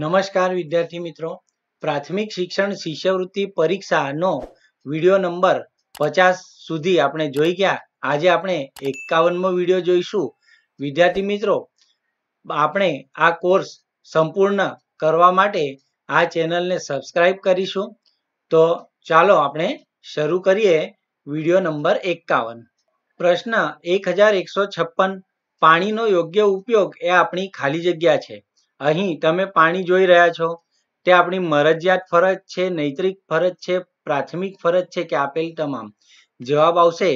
નમસ્કાર વિદ્યાર્થી મિત્રો પ્રાથમિક શિક્ષણ શિષ્યવૃત્તિ પરીક્ષાનો વિડીયો નંબર પચાસ સુધી આપણે જોઈ ગયા આજે આપણે એકાવનમો વિડીયો જોઈશું વિદ્યાર્થી મિત્રો આપણે આ કોર્સ સંપૂર્ણ કરવા માટે આ ચેનલને સબસ્ક્રાઇબ કરીશું તો ચાલો આપણે શરૂ કરીએ વિડીયો નંબર એકાવન પ્રશ્ન એક હજાર એકસો છપ્પન પાણીનો યોગ્ય ઉપયોગ એ આપણી ખાલી જગ્યા છે અહીં તમે પાણી જોઈ રહ્યા છો તે આપણી મરજિયાત ફરજ છે નૈતિક ફરજ છે પ્રાથમિક ફરજ છે કે આપેલ તમામ જવાબ આવશે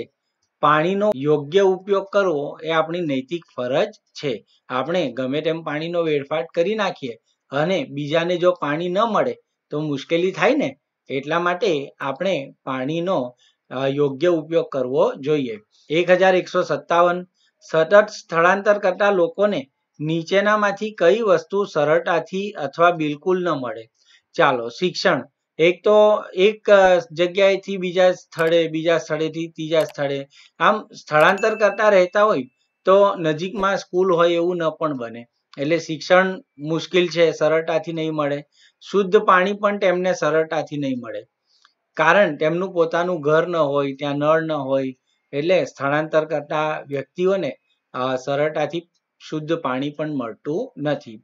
પાણીનો યોગ્ય ઉપયોગ કરવો એ આપણી નૈતિક ફરજ છે આપણે ગમે તેમ પાણીનો વેડફાટ કરી નાખીએ અને બીજાને જો પાણી ન મળે તો મુશ્કેલી થાય ને એટલા માટે આપણે પાણીનો યોગ્ય ઉપયોગ કરવો જોઈએ એક હજાર એકસો સત્તાવન સતત સ્થળાંતર કરતા લોકોને નીચેનામાંથી કઈ વસ્તુ સરળતાથી અથવા બિલકુલ ન મળે ચાલો શિક્ષણ એક તો એક જગ્યાએથી બીજા સ્થળે બીજા સ્થળેથી ત્રીજા સ્થળે આમ સ્થળાંતર કરતા રહેતા હોય તો નજીકમાં સ્કૂલ હોય એવું ન પણ બને એટલે શિક્ષણ મુશ્કેલ છે સરળતાથી નહીં મળે શુદ્ધ પાણી પણ તેમને સરળતાથી નહીં મળે કારણ તેમનું પોતાનું ઘર ન હોય ત્યાં નળ ન હોય એટલે સ્થળાંતર કરતા વ્યક્તિઓને સરળતાથી શુદ્ધ પાણી પણ મળતું નથી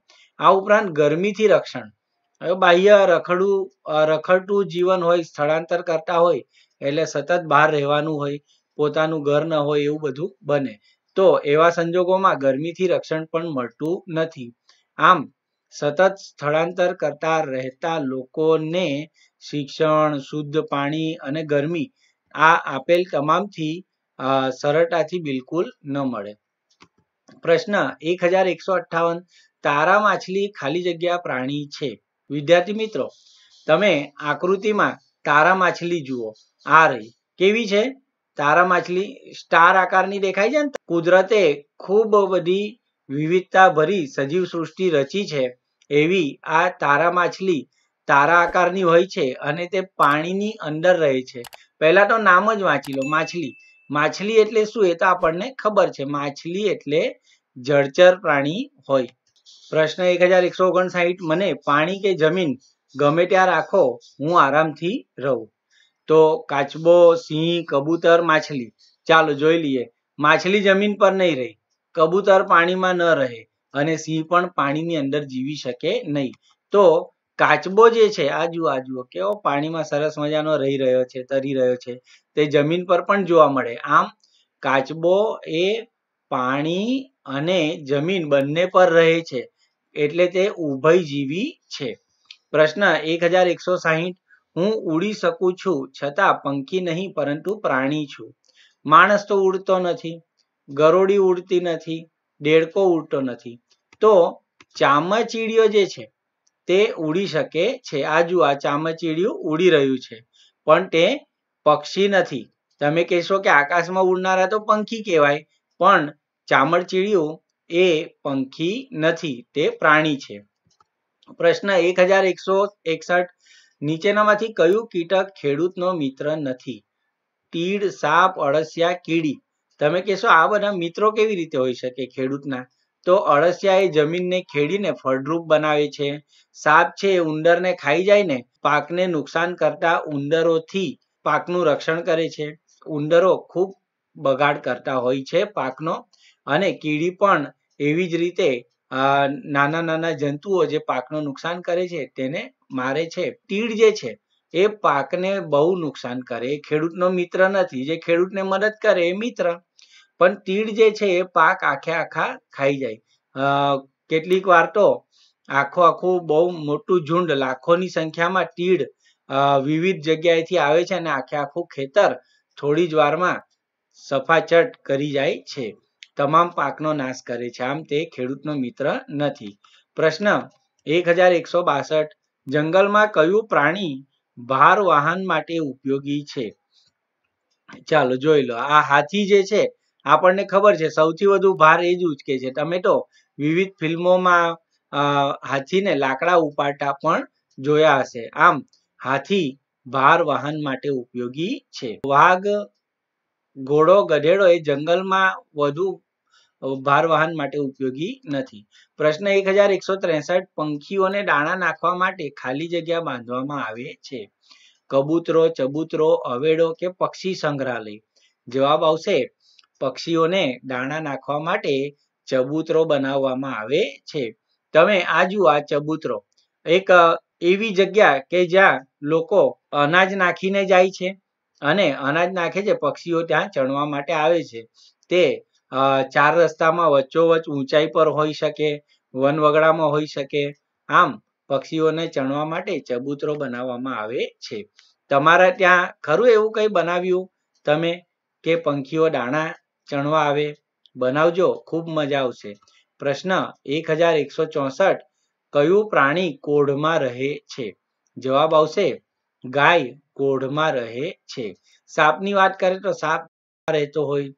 આ ઉપરાંત ગરમીથી રક્ષણ હવે બાહ્ય રખડું રખડતું જીવન હોય સ્થળાંતર કરતા હોય એટલે સતત બહાર રહેવાનું હોય પોતાનું ઘર ન હોય એવું બધું બને તો એવા સંજોગોમાં ગરમીથી રક્ષણ પણ મળતું નથી આમ સતત સ્થળાંતર કરતા રહેતા લોકોને શિક્ષણ શુદ્ધ પાણી અને ગરમી આ આપેલ તમામથી સરળતાથી બિલકુલ ન મળે પ્રશ્ન એક હજાર એકસો અઠ્ઠાવન તારા માછલી ખાલી જગ્યા પ્રાણી છે વિદ્યાર્થી મિત્રો તમે આકૃતિમાં તારા માછલી જુઓ આ રહી કેવી છે તારા માછલી સ્ટાર આકારની દેખાય છે ને કુદરતે ખૂબ બધી વિવિધતા ભરી સજીવ સૃષ્ટિ રચી છે એવી આ તારા માછલી તારા આકારની હોય છે અને તે પાણીની અંદર રહે છે પહેલા તો નામ જ વાંચી લો માછલી માછલી એટલે શું એ તો આપણને ખબર છે માછલી એટલે જળચર પ્રાણી હોય પ્રશ્ન એક હજાર એકસો ઓગણસાઠ મને પાણી કે જમીન ગમે ત્યાં રાખો હું આરામથી રહું તો કાચબો સિંહ કબૂતર માછલી ચાલો જોઈ લઈએ માછલી જમીન પર નહીં રહે કબૂતર પાણીમાં ન રહે અને સિંહ પણ પાણીની અંદર જીવી શકે નહીં તો કાચબો જે છે આ જુઓ કેવો પાણીમાં સરસ મજાનો રહી રહ્યો છે તરી રહ્યો છે તે જમીન પર પણ જોવા મળે આમ કાચબો એ પાણી અને જમીન બંને પર રહે છે એટલે તે ઉભયજીવી છે પ્રશ્ન એક હજાર એકસો સાહીઠ હું ઉડી શકું છું છતાં પંખી નહીં પરંતુ પ્રાણી છું માણસ તો ઉડતો નથી ગરોડી ઉડતી નથી દેડકો ઉડતો નથી તો ચામચીડિયો જે છે તે ઉડી શકે છે આ જુઓ આ ચામચીડિયું ઉડી રહ્યું છે પણ તે પક્ષી નથી તમે કહેશો કે આકાશમાં ઉડનારા તો પંખી કહેવાય પણ ચામચીડિયું એ પંખી નથી તે પ્રાણી છે પ્રશ્ન એક હજાર એકસો એકસઠ નીચેનામાંથી કયું કીટક ખેડૂતનો મિત્ર નથી તીડ સાપ અળસિયા કીડી તમે કહેશો આ બધા મિત્રો કેવી રીતે હોઈ શકે ખેડૂતના તો અળસિયા એ જમીનને ખેડીને ફળદ્રુપ બનાવે છે સાપ છે એ ઉંદરને ખાઈ જાય ને પાકને નુકસાન કરતા ઉંદરોથી પાકનું રક્ષણ કરે છે ઉંદરો ખૂબ બગાડ કરતા હોય છે પાકનો અને કીડી પણ એવી જ રીતે નાના નાના જંતુઓ જે પાકનું નુકસાન કરે છે તેને મારે છે તીડ જે છે એ પાકને બહુ નુકસાન કરે એ ખેડૂતનો મિત્ર નથી જે ખેડૂતને મદદ કરે એ મિત્ર પણ તીડ જે છે એ પાક આખે આખા ખાઈ જાય કેટલીક વાર તો આખો આખું બહુ મોટું ઝુંડ લાખોની સંખ્યામાં તીડ વિવિધ જગ્યાએથી આવે છે અને આખે આખું ખેતર થોડી જ વારમાં સફાચટ કરી જાય છે તમામ પાકનો નાશ કરે છે આમ તે ખેડૂતનો મિત્ર નથી પ્રશ્ન એક હજાર એકસો બાસઠ જંગલમાં કયું પ્રાણી ભાર વાહન માટે ઉપયોગી છે ચાલો જોઈ લો આ હાથી જે છે આપણને ખબર છે સૌથી વધુ ભાર એ જ ઉચકે છે ટમેટો વિવિધ ફિલ્મોમાં હાથીને લાકડા ઉપાડતા પણ જોયા હશે આમ હાથી ભાર વાહન માટે ઉપયોગી છે વાઘ ઘોડો ગધેડો એ જંગલમાં વધુ ભાર વાહન માટે ઉપયોગી નથી પ્રશ્ન એક હજાર એકસો ત્રેસઠ પંખીઓને દાણા નાખવા માટે ખાલી જગ્યા બાંધવામાં આવે છે કબૂતરો ચબૂતરો અવેડો કે પક્ષી સંગ્રહાલય જવાબ આવશે પક્ષીઓને દાણા નાખવા માટે ચબૂતરો બનાવવામાં આવે છે તમે આ જુઓ આ ચબૂતરો એક એવી જગ્યા કે જ્યાં લોકો અનાજ નાખીને જાય છે અને અનાજ નાખે છે પક્ષીઓ ત્યાં ચણવા માટે આવે છે તે ચાર રસ્તામાં વચ્ચોવચ્ચ ઊંચાઈ પર હોઈ શકે વનવગડામાં હોઈ શકે આમ પક્ષીઓને ચણવા માટે ચબૂતરો બનાવવામાં આવે છે તમારા ત્યાં ખરું એવું કંઈ બનાવ્યું તમે કે પંખીઓ દાણા ચણવા આવે બનાવજો ખૂબ મજા આવશે પ્રશ્ન એક હજાર એકસો ચોસઠ કયું પ્રાણી કોઢમાં રહે છે જવાબ આવશે ગાય કોઢમાં રહે છે સાપની વાત કરીએ તો સાપ રહેતો હોય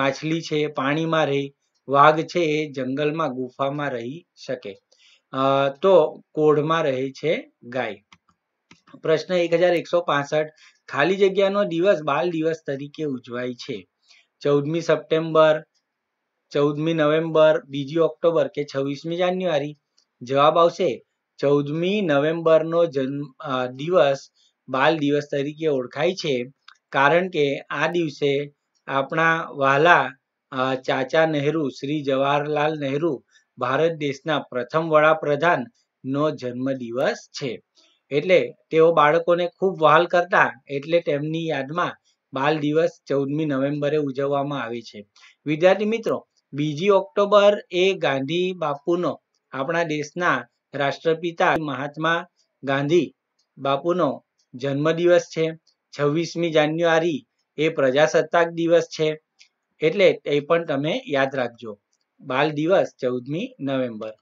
માછલી છે પાણીમાં રહી વાઘ છે એ જંગલમાં ગુફામાં રહી શકે તો કોઢમાં રહે છે ગાય પ્રશ્ન એક હજાર એકસો પાસઠ ખાલી જગ્યાનો દિવસ બાલ દિવસ તરીકે ઉજવાય છે ચૌદમી સપ્ટેમ્બર ચૌદમી નવેમ્બર બીજી ઓક્ટોબર કે છવ્વીસમી જાન્યુઆરી જવાબ આવશે ચૌદમી નવેમ્બરનો જન્મ દિવસ બાલ દિવસ તરીકે ઓળખાય છે કારણ કે આ દિવસે આપણા વાલા ચાચા નહેરુ શ્રી જવાહરલાલ નહેરુ ભારત દેશના પ્રથમ વડાપ્રધાન નો જન્મદિવસ છે એટલે તેઓ બાળકોને ખૂબ વહાલ કરતા એટલે તેમની યાદમાં બાલ દિવસ ચૌદમી નવેમ્બરે ઉજવવામાં આવે છે વિદ્યાર્થી મિત્રો બીજી ઓક્ટોબર એ ગાંધી બાપુનો આપણા દેશના રાષ્ટ્રપિતા મહાત્મા ગાંધી બાપુનો જન્મદિવસ છે છવ્વીસમી જાન્યુઆરી એ પ્રજાસત્તાક દિવસ છે એટલે એ પણ તમે યાદ રાખજો બાલ દિવસ ચૌદમી નવેમ્બર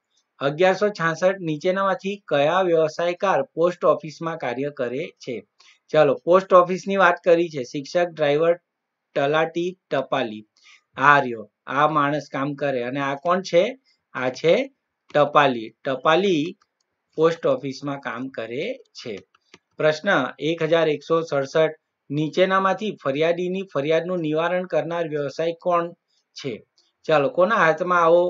અગિયારસો છાસઠ નીચેનામાંથી કયા વ્યવસાયકાર પોસ્ટ ઓફિસમાં કાર્ય કરે છે ચાલો પોસ્ટ ઓફિસની વાત કરી છે શિક્ષક ડ્રાઈવર તલાટી ટપાલી આ રહ્યો આ માણસ કામ કરે અને આ કોણ છે આ છે ટપાલી ટપાલી પોસ્ટ ઓફિસમાં કામ કરે છે પ્રશ્ન એક હજાર એકસો સડસઠ નીચેનામાંથી ફરિયાદીની ફરિયાદનું નિવારણ કરનાર વ્યવસાય કોણ છે ચાલો કોના હાથમાં આવો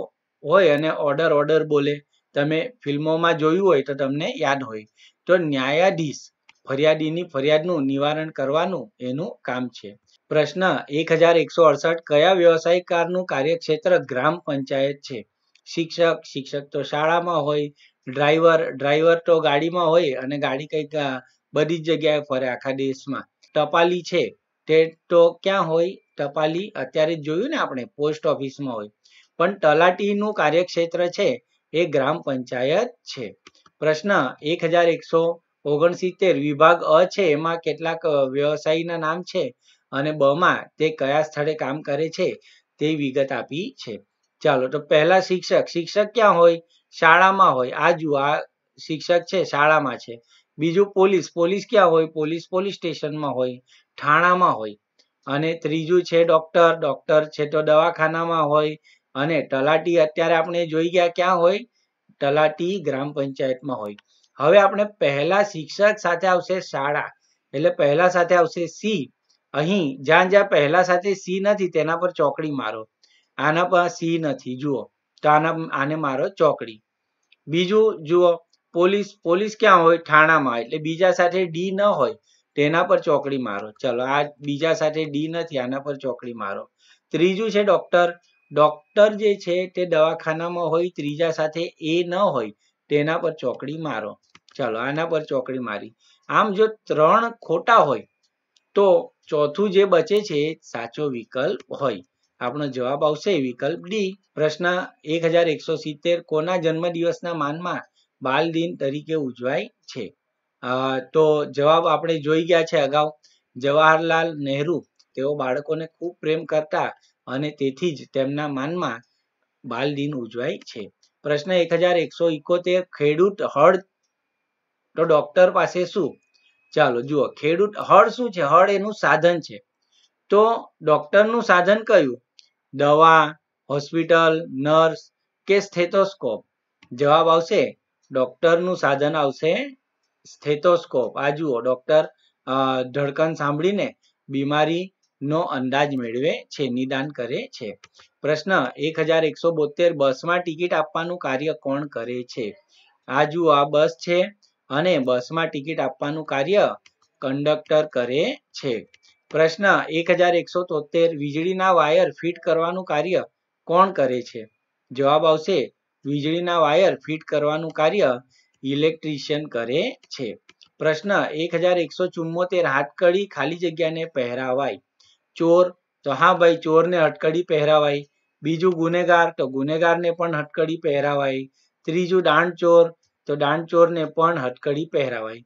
હોય અને ઓર્ડર ઓર્ડર બોલે તમે ફિલ્મોમાં જોયું હોય તો તમને યાદ હોય તો ન્યાયાધીશ ફરિયાદીની ફરિયાદનું નિવારણ કરવાનું એનું કામ છે પ્રશ્ન એક હજાર એકસો અડસઠ કયા કારનું કાર્યક્ષેત્ર ગ્રામ પંચાયત છે શિક્ષક શિક્ષક તો શાળામાં હોય ડ્રાઈવર ડ્રાઈવર તો ગાડીમાં હોય અને ગાડી કંઈક બધી જ જગ્યાએ ફરે આખા દેશમાં ટપાલી છે તે તો ક્યાં હોય ટપાલી અત્યારે જોયું ને આપણે પોસ્ટ ઓફિસમાં હોય પણ તલાટીનું કાર્યક્ષેત્ર છે એ ગ્રામ પંચાયત છે પ્રશ્ન એક હજાર એકસો ઓગણસિત્તેર વિભાગ અ છે એમાં કેટલાક વ્યવસાયીના નામ છે અને બમાં તે કયા સ્થળે કામ કરે છે તે વિગત આપી છે ચાલો તો પહેલા શિક્ષક શિક્ષક ક્યાં હોય શાળામાં હોય આ આ શિક્ષક છે શાળામાં છે બીજું પોલીસ પોલીસ ક્યાં હોય પોલીસ પોલીસ સ્ટેશનમાં હોય ઠાણામાં હોય અને ત્રીજું છે ડોક્ટર ડોક્ટર છે તો દવાખાનામાં હોય અને તલાટી અત્યારે આપણે જોઈ ગયા ક્યાં હોય તલાટી ગ્રામ પંચાયતમાં હોય હવે આપણે પહેલા શિક્ષક સાથે આવશે શાળા એટલે પહેલા સાથે આવશે સી અહીં જ્યાં જ્યાં પહેલા સાથે સી નથી તેના પર ચોકડી મારો આના પર સી નથી જુઓ તો આના આને મારો ચોકડી બીજું જુઓ પોલીસ પોલીસ ક્યાં હોય ઠાણામાં એટલે બીજા સાથે ડી ન હોય તેના પર ચોકડી મારો ચલો આ બીજા સાથે ડી નથી આના પર ચોકડી મારો ત્રીજું છે ડોક્ટર ડોક્ટર જે છે તે દવાખાનામાં હોય ત્રીજા સાથે એ ન હોય તેના પર ચોકડી મારો ચાલો આના પર ચોકડી મારી આમ જો ત્રણ ખોટા હોય તો ચોથું જે બચે છે સાચો વિકલ્પ હોય આપણો જવાબ આવશે વિકલ્પ ડી પ્રશ્ન એક હજાર એકસો સિત્તેર કોના જન્મ દિવસના માનમાં બાલ દિન તરીકે ઉજવાય છે તો જવાબ આપણે જોઈ ગયા છે અગાઉ જવાહરલાલ નહેરુ તેઓ બાળકોને ખૂબ પ્રેમ કરતા અને તેથી જ તેમના માનમાં બાલ દિન ઉજવાય છે પ્રશ્ન એક હજાર એકસો ઇકોતેર ખેડૂત હળ તો ડોક્ટર પાસે શું ચાલો જુઓ ખેડૂત હળ શું છે હળ એનું સાધન છે તો ડોક્ટરનું સાધન કયું દવા હોસ્પિટલ નર્સ કે સ્થેતોસ્કોપ જવાબ આવશે ડોક્ટરનું સાધન આવશે સ્થેથોસ્કોપ આ જુઓ ડોક્ટર ધડકન સાંભળીને બીમારીનો અંદાજ મેળવે છે નિદાન કરે છે પ્રશ્ન એક હજાર એકસો બોતેર બસમાં ટિકિટ આપવાનું કાર્ય કોણ કરે છે આ જુઓ આ બસ છે અને બસમાં ટિકિટ આપવાનું કાર્ય કંડક્ટર કરે છે પ્રશ્ન એક હજાર એકસો તોતેર વીજળીના વાયર ફિટ કરવાનું કાર્ય કોણ કરે છે જવાબ આવશે વીજળીના વાયર ફિટ કરવાનું કાર્ય ઇલેક્ટ્રિશિયન કરે છે પ્રશ્ન એક હજાર એકસો ચુમ્મોતેર હાથકડી ખાલી જગ્યાને પહેરાવાય ચોર તો હા ભાઈ ચોરને હટકડી પહેરાવાય બીજું ગુનેગાર તો ગુનેગારને પણ હટકડી પહેરાવાય ત્રીજું દાંડ ચોર તો દાનચોરને પણ હથકડી પહેરાવાય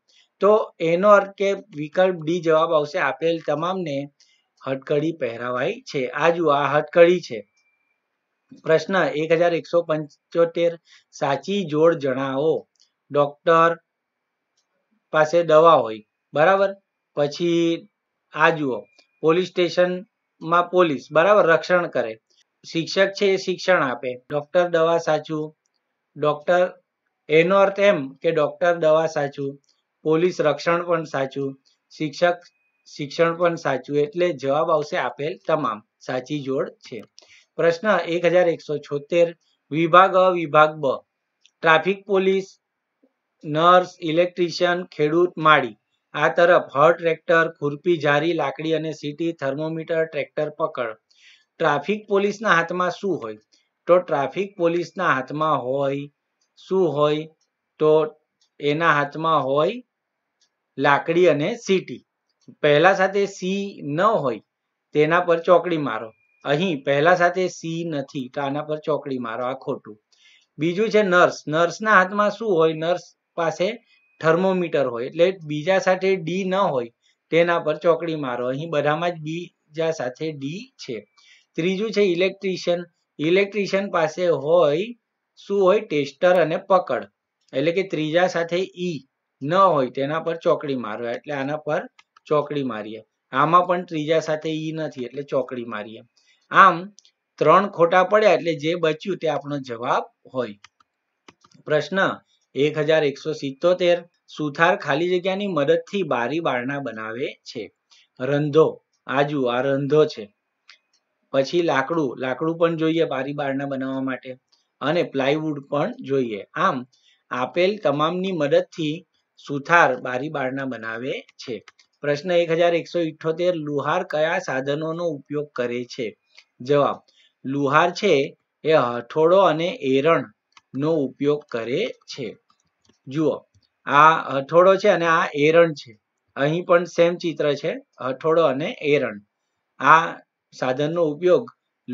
તો એનો અર્થ કે વિકલ્પ ડી જવાબ આવશે આપેલ તમામને હથકડી પહેરાવાય છે આ જુઓ આ હથકડી છે પ્રશ્ન એક હજાર એકસો પંચોતેર સાચી જોડ જણાવો ડોક્ટર પાસે દવા હોય બરાબર પછી આ જુઓ પોલીસ સ્ટેશનમાં પોલીસ બરાબર રક્ષણ કરે શિક્ષક છે એ શિક્ષણ આપે ડોક્ટર દવા સાચું ડોક્ટર એનો અર્થ એમ કે ડૉક્ટર દવા સાચું પોલીસ રક્ષણ પણ સાચું શિક્ષક શિક્ષણ પણ સાચું એટલે જવાબ આવશે આપેલ તમામ સાચી જોડ છે પ્રશ્ન એક હજાર એકસો છોતેર વિભાગ અ વિભાગ બ ટ્રાફિક પોલીસ નર્સ ઇલેક્ટ્રિશિયન ખેડૂત માળી આ તરફ હળ ટ્રેક્ટર ખુરપી જારી લાકડી અને સીટી થર્મોમીટર ટ્રેક્ટર પકડ ટ્રાફિક પોલીસના હાથમાં શું હોય તો ટ્રાફિક પોલીસના હાથમાં હોય શું હોય તો એના હાથમાં હોય લાકડી અને સીટી પહેલા સાથે સી ન હોય તેના પર ચોકડી મારો અહીં પહેલા સાથે સી નથી તો આના પર ચોકડી મારો આ ખોટું બીજું છે નર્સ નર્સના હાથમાં શું હોય નર્સ પાસે થર્મોમીટર હોય એટલે બીજા સાથે ડી ન હોય તેના પર ચોકડી મારો અહીં બધામાં જ બીજા સાથે ડી છે ત્રીજું છે ઇલેક્ટ્રિશિયન ઇલેક્ટ્રિશિયન પાસે હોય શું હોય ટેસ્ટર અને પકડ એટલે કે ત્રીજા સાથે ઈ e ન હોય તેના પર ચોકડી મારો એટલે આના પર ચોકડી મારીએ આમાં પણ ત્રીજા સાથે ઈ e નથી એટલે ચોકડી મારીએ આમ ત્રણ ખોટા પડ્યા એટલે જે બચ્યું તે આપણો જવાબ હોય પ્રશ્ન એક હજાર એકસો સિત્તોતેર સુથાર ખાલી જગ્યાની મદદથી બારી બારણા બનાવે છે રંધો આજુ આ રંધો છે પછી લાકડું લાકડું પણ જોઈએ બારી બારણા બનાવવા માટે અને પ્લાયવુડ પણ જોઈએ આમ આપેલ તમામની મદદથી સુથાર બારી બારણા બનાવે છે પ્રશ્ન એક હજાર એકસો ઇઠ્યોતેર લુહાર કયા સાધનોનો ઉપયોગ કરે છે જવાબ લુહાર છે એ હથોડો અને એરણ નો ઉપયોગ કરે છે જુઓ આ હથોડો છે અને આ એરણ છે અહીં પણ સેમ ચિત્ર છે હથોડો અને એરણ આ સાધનનો ઉપયોગ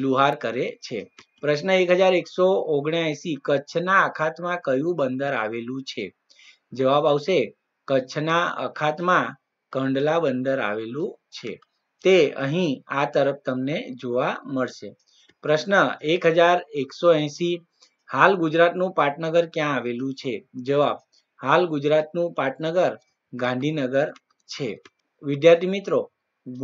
લુહાર કરે છે પ્રશ્ન એક હજાર એકસો ઓગણએસી કચ્છના અખાતમાં કયું બંદર આવેલું છે જવાબ આવશે કચ્છના અખાતમાં કંડલા બંદર આવેલું છે તે અહીં આ તરફ તમને જોવા મળશે પ્રશ્ન એક હજાર એકસો એસી હાલ ગુજરાતનું પાટનગર ક્યાં આવેલું છે જવાબ હાલ ગુજરાતનું પાટનગર ગાંધીનગર છે વિદ્યાર્થી મિત્રો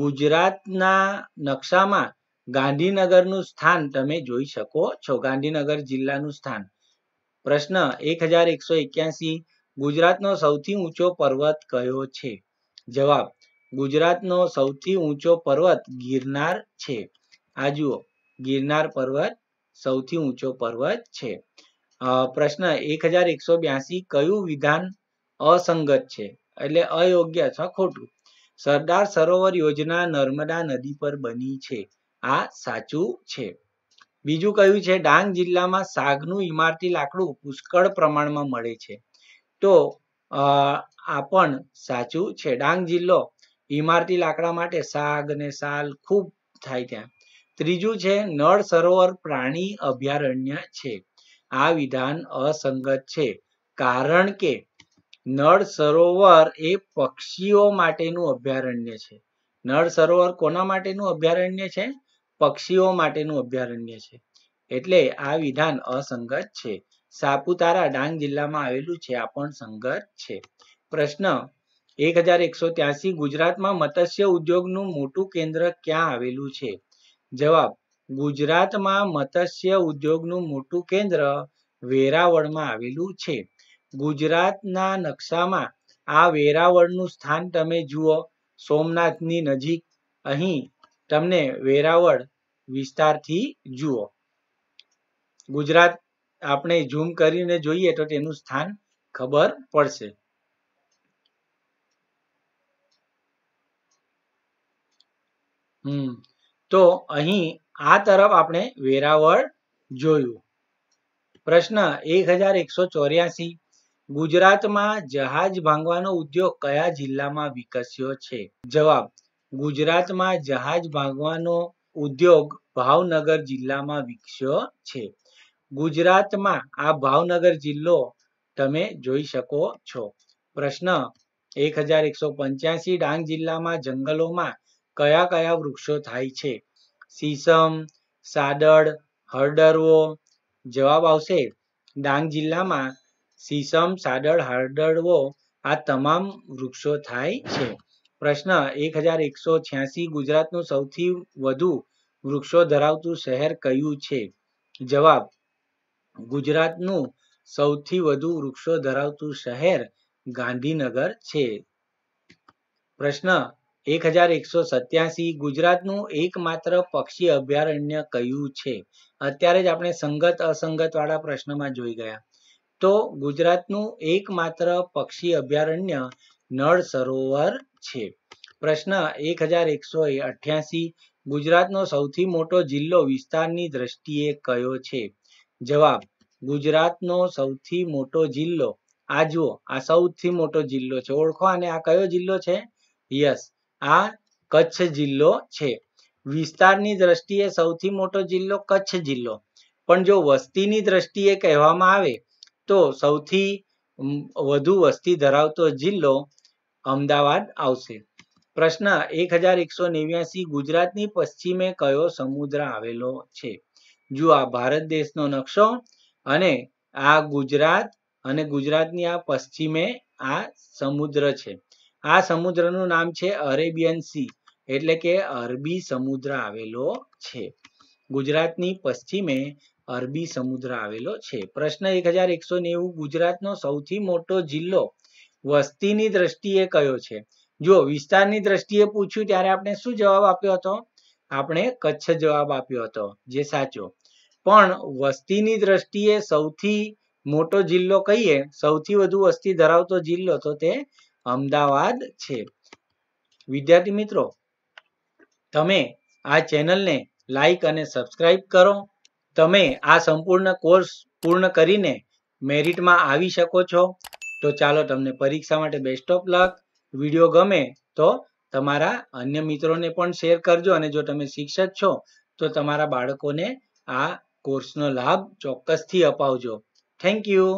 ગુજરાતના નકશામાં ગાંધીનગરનું સ્થાન તમે જોઈ શકો છો ગાંધીનગર જિલ્લાનું સ્થાન પ્રશ્ન એક હજાર એકસો એક્યાસી ગુજરાતનો સૌથી ઊંચો પર્વત કયો છે જવાબ ગુજરાતનો સૌથી ઊંચો પર્વત ગિરનાર છે આ જુઓ ગિરનાર પર્વત સૌથી ઊંચો પર્વત છે પ્રશ્ન એક હજાર એકસો બ્યાસી કયું વિધાન અસંગત છે એટલે અયોગ્ય અથવા ખોટું સરદાર સરોવર યોજના નર્મદા નદી પર બની છે આ સાચું છે બીજું કયું છે ડાંગ જિલ્લામાં સાગનું ઇમારતી લાકડું પુષ્કળ પ્રમાણમાં મળે છે તો આ પણ સાચું છે ડાંગ જિલ્લો ઇમારતી લાકડા માટે સાગ અને સાલ ખૂબ થાય ત્યાં ત્રીજું છે નળ સરોવર પ્રાણી અભયારણ્ય છે આ વિધાન અસંગત છે કારણ કે નળ સરોવર એ પક્ષીઓ માટેનું અભયારણ્ય છે નળ સરોવર કોના માટેનું અભયારણ્ય છે પક્ષીઓ માટેનું અભયારણ્ય છે એટલે આ વિધાન અસંગત છે સાપુતારા ડાંગ જિલ્લામાં આવેલું છે આ પણ સંગત છે પ્રશ્ન એક હજાર એકસો ત્યાસી ગુજરાતમાં મત્સ્ય ઉદ્યોગનું મોટું કેન્દ્ર ક્યાં આવેલું છે જવાબ ગુજરાતમાં મત્સ્ય ઉદ્યોગનું મોટું કેન્દ્ર વેરાવળમાં આવેલું છે ગુજરાતના નકશામાં આ વેરાવળનું સ્થાન તમે જુઓ સોમનાથની નજીક અહીં તમને વેરાવળ વિસ્તારથી જુઓ ગુજરાત આપણે ઝૂમ કરીને જોઈએ તો તેનું સ્થાન ખબર પડશે હમ તો અહીં આ તરફ આપણે વેરાવળ જોયું પ્રશ્ન એક હજાર એકસો ચોર્યાસી ગુજરાતમાં જહાજ ભાંગવાનો ઉદ્યોગ કયા જિલ્લામાં વિકસ્યો છે જવાબ ગુજરાતમાં જહાજ ભાંગવાનો ઉદ્યોગ ભાવનગર જિલ્લામાં વિકસ્યો છે ગુજરાતમાં આ ભાવનગર જિલ્લો તમે જોઈ શકો છો પ્રશ્ન એક હજાર એકસો પંચ્યાસી ડાંગ જિલ્લામાં જંગલોમાં કયા કયા વૃક્ષો થાય છે સીસમ સાદડ હળદરવો જવાબ આવશે ડાંગ જિલ્લામાં સીસમ સાદડ હળદરવો આ તમામ વૃક્ષો થાય છે પ્રશ્ન એક હજાર એકસો છ્યાસી ગુજરાતનું સૌથી વધુ વૃક્ષો ધરાવતું શહેર કયું છે જવાબ ગુજરાતનું સૌથી વધુ વૃક્ષો ધરાવતું શહેર ગાંધીનગર છે પ્રશ્ન એક હજાર એકસો સત્યાસી ગુજરાતનું એકમાત્ર પક્ષી અભયારણ્ય કયું છે અત્યારે જ આપણે સંગત અસંગત વાળા પ્રશ્નમાં જોઈ ગયા તો ગુજરાતનું એકમાત્ર પક્ષી અભયારણ્ય નળ સરોવર છે પ્રશ્ન એક હજાર એકસો અઠ્યાસી ગુજરાતનો સૌથી મોટો જિલ્લો વિસ્તારની દ્રષ્ટિએ કયો છે જવાબ ગુજરાતનો સૌથી મોટો જિલ્લો આ જુઓ આ સૌથી મોટો જિલ્લો છે ઓળખો અને આ કયો જિલ્લો છે યસ આ કચ્છ જિલ્લો છે વિસ્તારની દ્રષ્ટિએ સૌથી મોટો જિલ્લો કચ્છ જિલ્લો પણ જો વસ્તીની દ્રષ્ટિએ કહેવામાં આવે તો સૌથી વધુ વસ્તી ધરાવતો જિલ્લો અમદાવાદ આવશે પ્રશ્ન એક હજાર એકસો નેવ્યાસી ગુજરાતની પશ્ચિમે કયો સમુદ્ર આવેલો છે જુઓ આ ભારત દેશનો નકશો અને આ ગુજરાત અને ગુજરાતની આ પશ્ચિમે આ સમુદ્ર છે આ સમુદ્રનું નામ છે અરેબિયન સી એટલે કે અરબી સમુદ્ર આવેલો છે ગુજરાતની પશ્ચિમે અરબી સમુદ્ર આવેલો છે પ્રશ્ન એક હજાર એકસો નેવું ગુજરાતનો સૌથી મોટો જિલ્લો વસ્તીની દ્રષ્ટિએ કયો છે જો વિસ્તારની દ્રષ્ટિએ પૂછ્યું ત્યારે આપણે શું જવાબ આપ્યો હતો આપણે કચ્છ જવાબ આપ્યો હતો જે સાચો પણ વસ્તીની દ્રષ્ટિએ સૌથી મોટો જિલ્લો કહીએ સૌથી વધુ વસ્તી ધરાવતો જિલ્લો તો તે અમદાવાદ છે વિદ્યાર્થી મિત્રો તમે આ ચેનલને લાઈક અને સબસ્ક્રાઇબ કરો તમે આ સંપૂર્ણ કોર્સ પૂર્ણ કરીને મેરિટમાં આવી શકો છો તો ચાલો તમને પરીક્ષા માટે બેસ્ટ ઓફ લક વિડીયો ગમે તો તમારા અન્ય મિત્રોને પણ શેર કરજો અને જો તમે શિક્ષક છો તો તમારા બાળકોને આ કોર્સનો લાભ ચોક્કસથી અપાવજો થેન્ક યુ